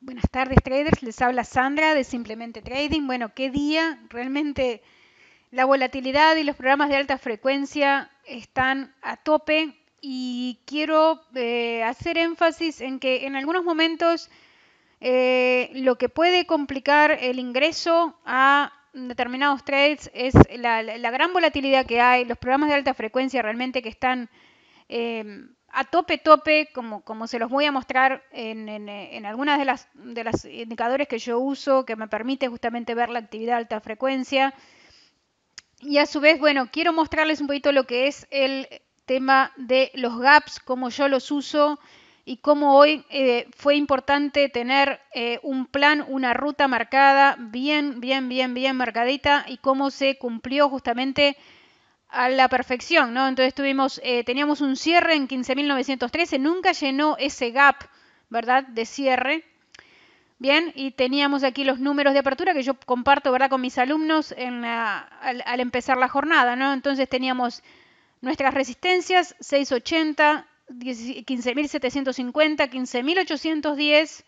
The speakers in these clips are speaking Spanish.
Buenas tardes traders, les habla Sandra de Simplemente Trading. Bueno, qué día, realmente la volatilidad y los programas de alta frecuencia están a tope y quiero eh, hacer énfasis en que en algunos momentos eh, lo que puede complicar el ingreso a determinados trades es la, gran volatilidad que hay, los programas de alta frecuencia realmente que están... Eh, a tope, tope, como, como se los voy a mostrar en, en, algunas de las, de las indicadores que yo uso, que me permite justamente ver la actividad de alta frecuencia. Y a su vez, bueno, quiero mostrarles un poquito lo que es el tema de los gaps, cómo yo los uso y cómo hoy eh, fue importante tener eh, un plan, una ruta marcada, bien, bien, bien, bien marcadita y cómo se cumplió justamente a la perfección, ¿no? Entonces tuvimos, eh, teníamos un cierre en 15.913, nunca llenó ese gap, ¿verdad? De cierre. Bien, y teníamos aquí los números de apertura que yo comparto, ¿verdad? Con mis alumnos en al, empezar la jornada, ¿no? Entonces teníamos nuestras resistencias 680, 15.750, 15.810,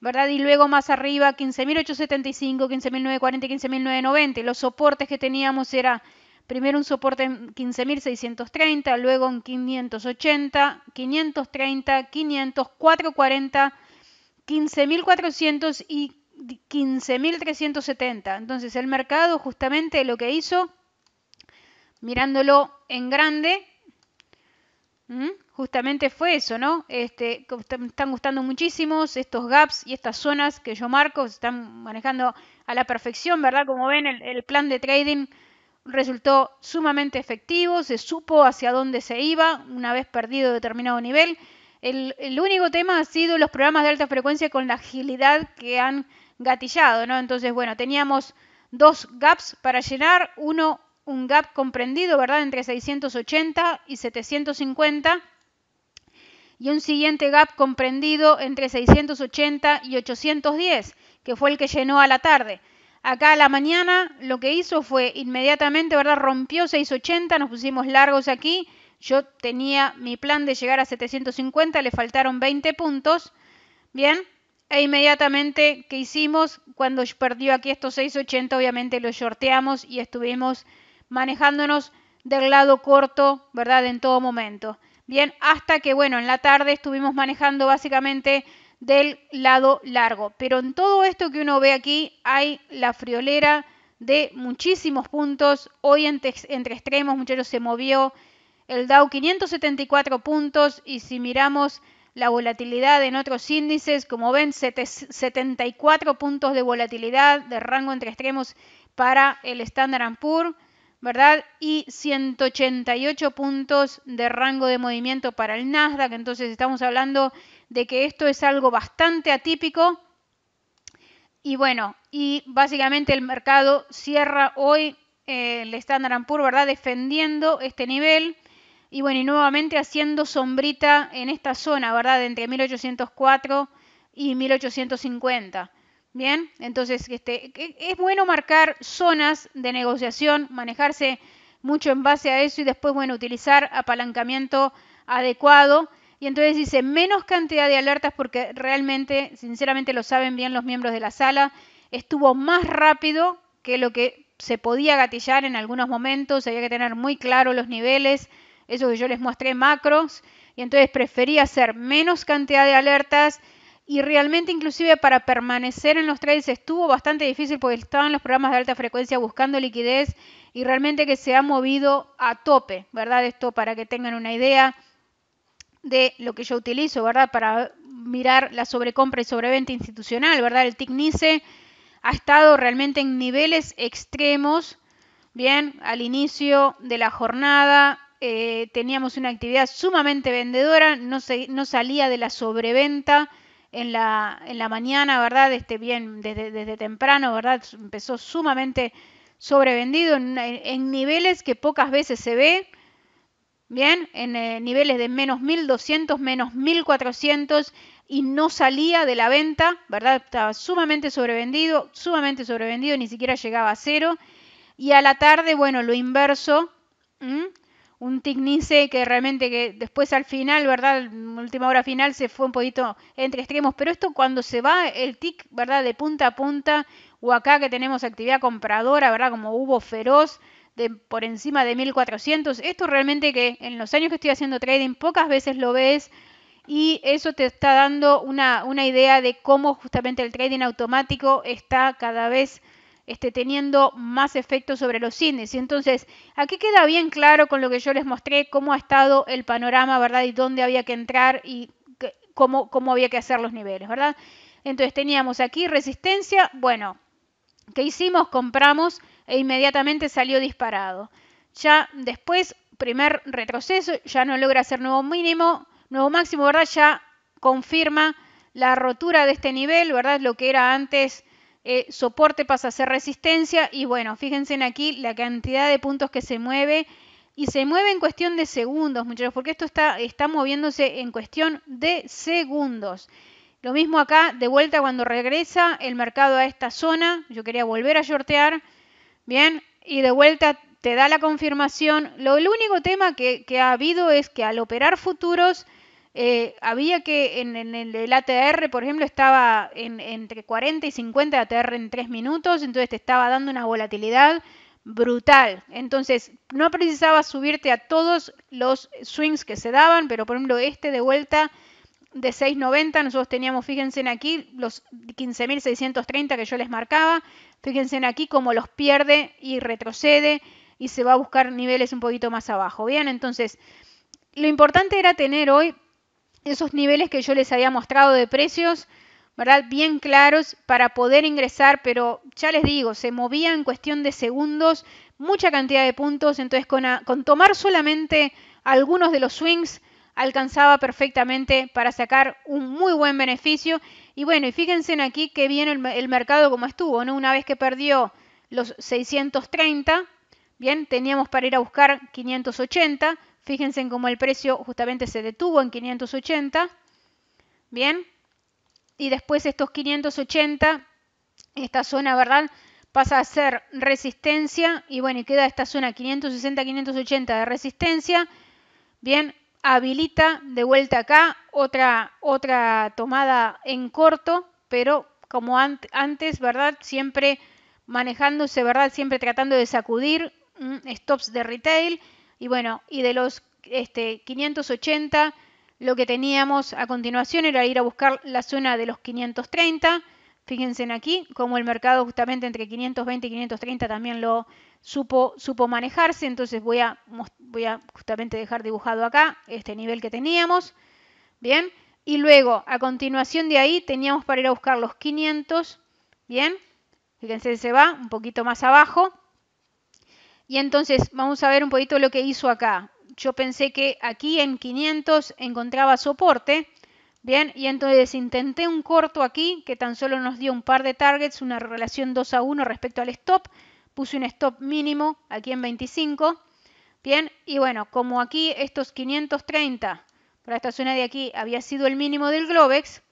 ¿verdad? Y luego más arriba 15.875, 15.940, 15.990. Los soportes que teníamos era Primero un soporte en 15.630, luego en 580, 530, 500, 440, 15.400 y 15.370. Entonces el mercado justamente lo que hizo, mirándolo en grande, justamente fue eso, ¿no? Este, están gustando muchísimos estos gaps y estas zonas que yo marco, se están manejando a la perfección, ¿verdad? Como ven, el plan de trading resultó sumamente efectivo, se supo hacia dónde se iba una vez perdido determinado nivel. El, único tema ha sido los programas de alta frecuencia con la agilidad que han gatillado, ¿no? Entonces, bueno, teníamos dos gaps para llenar, uno un gap comprendido, ¿verdad?, entre 680 y 750 y un siguiente gap comprendido entre 680 y 810, que fue el que llenó a la tarde acá a la mañana lo que hizo fue inmediatamente, ¿verdad? Rompió 680, nos pusimos largos aquí. Yo tenía mi plan de llegar a 750, le faltaron 20 puntos. Bien, e inmediatamente que hicimos, cuando perdió aquí estos 680, obviamente lo shorteamos y estuvimos manejándonos del lado corto, ¿verdad? En todo momento. Bien, hasta que, bueno, en la tarde estuvimos manejando básicamente del lado largo. Pero en todo esto que uno ve aquí hay la friolera de muchísimos puntos. Hoy entre, extremos, muchachos, se movió el Dow 574 puntos y si miramos la volatilidad en otros índices, como ven, 74 puntos de volatilidad de rango entre extremos para el Standard Poor's, ¿verdad? Y 188 puntos de rango de movimiento para el Nasdaq. Entonces estamos hablando de que esto es algo bastante atípico. Y bueno, y básicamente el mercado cierra hoy eh, el Standard Poor's, ¿verdad? Defendiendo este nivel. Y bueno, y nuevamente haciendo sombrita en esta zona, ¿verdad? entre 1804 y 1850. Bien, entonces este, e, es bueno marcar zonas de negociación, manejarse mucho en base a eso y después, bueno, utilizar apalancamiento adecuado y entonces dice, menos cantidad de alertas porque realmente, sinceramente lo saben bien los miembros de la sala, estuvo más rápido que lo que se podía gatillar en algunos momentos, había que tener muy claro los niveles, eso que yo les mostré macros, y entonces preferí hacer menos cantidad de alertas y realmente inclusive para permanecer en los trades estuvo bastante difícil porque estaban los programas de alta frecuencia buscando liquidez y realmente que se ha movido a tope, ¿verdad? Esto para que tengan una idea de lo que yo utilizo, ¿verdad? Para mirar la sobrecompra y sobreventa institucional, ¿verdad? El TIC NICE ha estado realmente en niveles extremos, bien, al inicio de la jornada eh, teníamos una actividad sumamente vendedora, no, no salía de la sobreventa en la, en la mañana, ¿verdad? Este, bien, desde, desde temprano, ¿verdad? Empezó sumamente sobrevendido en niveles que pocas veces se ve bien, en eh, niveles de menos 1200, menos 1400 y no salía de la venta, ¿verdad? Estaba sumamente sobrevendido, sumamente sobrevendido, ni siquiera llegaba a cero. Y a la tarde, bueno, lo inverso, un un Tignice que realmente que después al final, ¿verdad? última hora final se fue un poquito entre extremos, pero esto cuando se va el tic, ¿verdad? De punta a punta, o acá que tenemos actividad compradora, ¿verdad? Como hubo feroz, por encima de 1400. Esto realmente que en los años que estoy haciendo trading pocas veces lo ves y eso te está dando una, una idea de cómo justamente el trading automático está cada vez esté teniendo más efecto sobre los índices. Entonces, aquí queda bien claro con lo que yo les mostré cómo ha estado el panorama, ¿verdad? Y dónde había que entrar y cómo, cómo había que hacer los niveles, ¿verdad? Entonces teníamos aquí resistencia, bueno, ¿qué hicimos? Compramos e inmediatamente salió disparado. Ya después, primer retroceso, ya no logra hacer nuevo mínimo, nuevo máximo, ¿verdad? Ya confirma la rotura de este nivel, ¿verdad? Lo que era antes eh, soporte pasa a ser resistencia y bueno, fíjense en aquí la cantidad de puntos que se mueve y se mueve en cuestión de segundos, muchachos, porque esto está, está moviéndose en cuestión de segundos. Lo mismo acá, de vuelta cuando regresa el mercado a esta zona, yo quería volver a shortear, Bien, y de vuelta te da la confirmación. Lo, el único tema que, ha habido es que al operar futuros, eh, había que en, el ATR, por ejemplo, estaba entre 40 y 50 ATR en 3 minutos, entonces te estaba dando una volatilidad brutal. Entonces, no precisaba subirte a todos los swings que se daban, pero por ejemplo, este de vuelta de 6.90, nosotros teníamos, fíjense en aquí, los 15.630 que yo les marcaba, Fíjense aquí cómo los pierde y retrocede y se va a buscar niveles un poquito más abajo. Bien, entonces, lo importante era tener hoy esos niveles que yo les había mostrado de precios, ¿verdad? Bien claros para poder ingresar, pero ya les digo, se movía en cuestión de segundos, mucha cantidad de puntos, entonces con, con tomar solamente algunos de los swings, alcanzaba perfectamente para sacar un muy buen beneficio. Y bueno, y fíjense aquí que bien el, mercado como estuvo, ¿no? Una vez que perdió los 630, bien, teníamos para ir a buscar 580. Fíjense en cómo el precio justamente se detuvo en 580. Bien. Y después estos 580, esta zona, ¿verdad? Pasa a ser resistencia. Y bueno, y queda esta zona 560-580 de resistencia. Bien, habilita de vuelta acá otra, otra tomada en corto, pero como antes, ¿verdad? Siempre manejándose, ¿verdad? Siempre tratando de sacudir mm, stops de retail. Y bueno, y de los este, 580, lo que teníamos a continuación era ir a buscar la zona de los 530. Fíjense en aquí, como el mercado justamente entre 520 y 530 también lo, supo, manejarse, entonces voy a, voy a justamente dejar dibujado acá este nivel que teníamos, ¿bien? Y luego, a continuación de ahí, teníamos para ir a buscar los 500, ¿bien? Fíjense, se va un poquito más abajo. Y entonces, vamos a ver un poquito lo que hizo acá. Yo pensé que aquí en 500 encontraba soporte, Bien, y entonces intenté un corto aquí que tan solo nos dio un par de targets, una relación 2 a 1 respecto al stop puse un stop mínimo aquí en 25. Bien, y bueno, como aquí estos 530 para esta zona de aquí había sido el mínimo del Globex,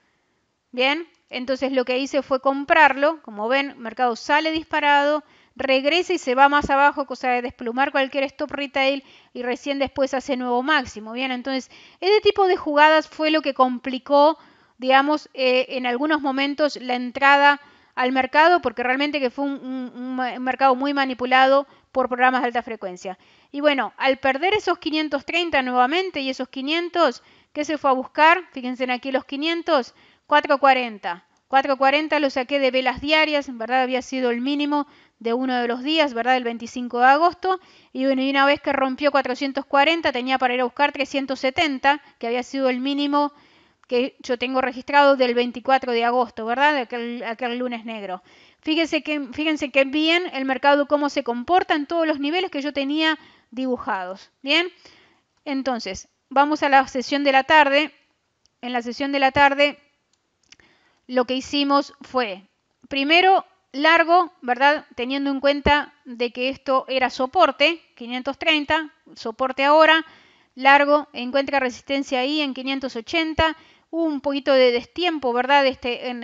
bien, entonces lo que hice fue comprarlo. Como ven, mercado sale disparado, regresa y se va más abajo, cosa de desplumar cualquier stop retail y recién después hace nuevo máximo. Bien, entonces ese tipo de jugadas fue lo que complicó, digamos, eh, en algunos momentos la entrada al mercado porque realmente que fue un, mercado muy manipulado por programas de alta frecuencia. Y bueno, al perder esos 530 nuevamente y esos 500, ¿qué se fue a buscar? Fíjense aquí los 500, 440. 440 lo saqué de velas diarias, en verdad había sido el mínimo de uno de los días, ¿verdad? El 25 de agosto. Y una vez que rompió 440, tenía para ir a buscar 370, que había sido el mínimo que yo tengo registrado del 24 de agosto, ¿verdad? Aquel, lunes negro. Fíjense que, fíjense que bien el mercado cómo se comporta en todos los niveles que yo tenía dibujados. Bien, entonces vamos a la sesión de la tarde. En la sesión de la tarde lo que hicimos fue, primero largo, ¿verdad? Teniendo en cuenta de que esto era soporte, 530, soporte ahora, largo, encuentra resistencia ahí en 580 un poquito de destiempo, ¿verdad? Este, en,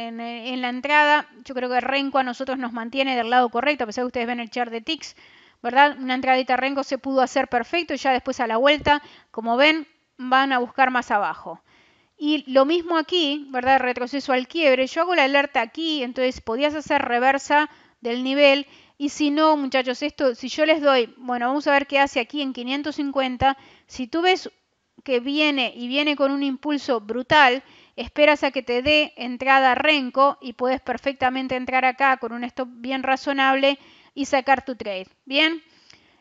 la entrada, yo creo que Renko a nosotros nos mantiene del lado correcto, a pesar de que ustedes ven el chart de tics, ¿verdad? Una entradita Renko se pudo hacer perfecto, ya después a la vuelta, como ven, van a buscar más abajo. Y lo mismo aquí, ¿verdad? Retroceso al quiebre. Yo hago la alerta aquí, entonces podías hacer reversa del nivel. Y si no, muchachos, esto, si yo les doy, bueno, vamos a ver qué hace aquí en 550. Si tú ves que viene y viene con un impulso brutal, esperas a que te dé entrada renko renco y puedes perfectamente entrar acá con un stop bien razonable y sacar tu trade. Bien,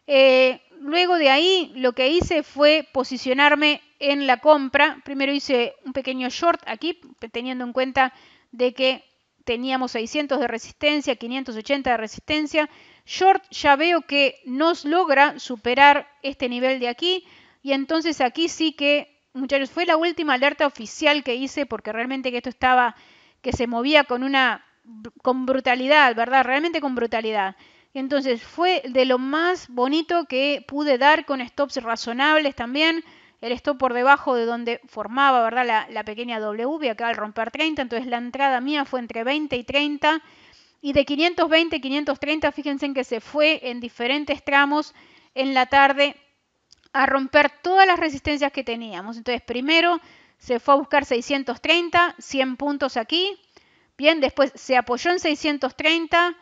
eh, luego de ahí lo que hice fue posicionarme en la compra. Primero hice un pequeño short aquí, teniendo en cuenta de que teníamos 600 de resistencia, 580 de resistencia. Short ya veo que nos logra superar este nivel de aquí. Y entonces aquí sí que, muchachos, fue la última alerta oficial que hice porque realmente que esto estaba, que se movía con una, con brutalidad, ¿verdad? Realmente con brutalidad. Entonces fue de lo más bonito que pude dar con stops razonables también. El stop por debajo de donde formaba, ¿verdad? La, pequeña W, acá al romper 30. Entonces la entrada mía fue entre 20 y 30. Y de 520, 530, fíjense en que se fue en diferentes tramos en la tarde a romper todas las resistencias que teníamos. Entonces, primero se fue a buscar 630, 100 puntos aquí. Bien, después se apoyó en 630,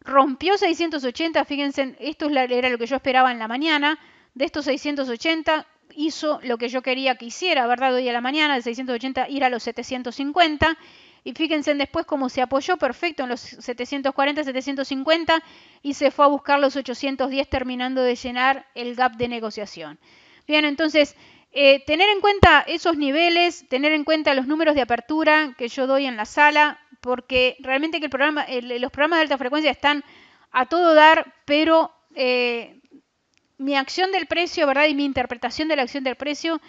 rompió 680, fíjense, esto era lo que yo esperaba en la mañana. De estos 680 hizo lo que yo quería que hiciera, ¿verdad? Hoy a la mañana, de 680 ir a los 750 y fíjense después cómo se apoyó perfecto en los 740, 750 y se fue a buscar los 810 terminando de llenar el gap de negociación. Bien, entonces, eh, tener en cuenta esos niveles, tener en cuenta los números de apertura que yo doy en la sala, porque realmente que los programas de alta frecuencia están a todo dar, pero eh, mi acción del precio, ¿verdad? Y mi interpretación de la acción del precio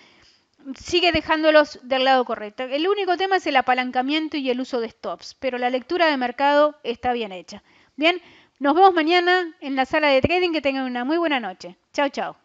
sigue dejándolos del lado correcto. El único tema es el apalancamiento y el uso de stops, pero la lectura de mercado está bien hecha. Bien, nos vemos mañana en la sala de trading. Que tengan una muy buena noche. Chao, chao.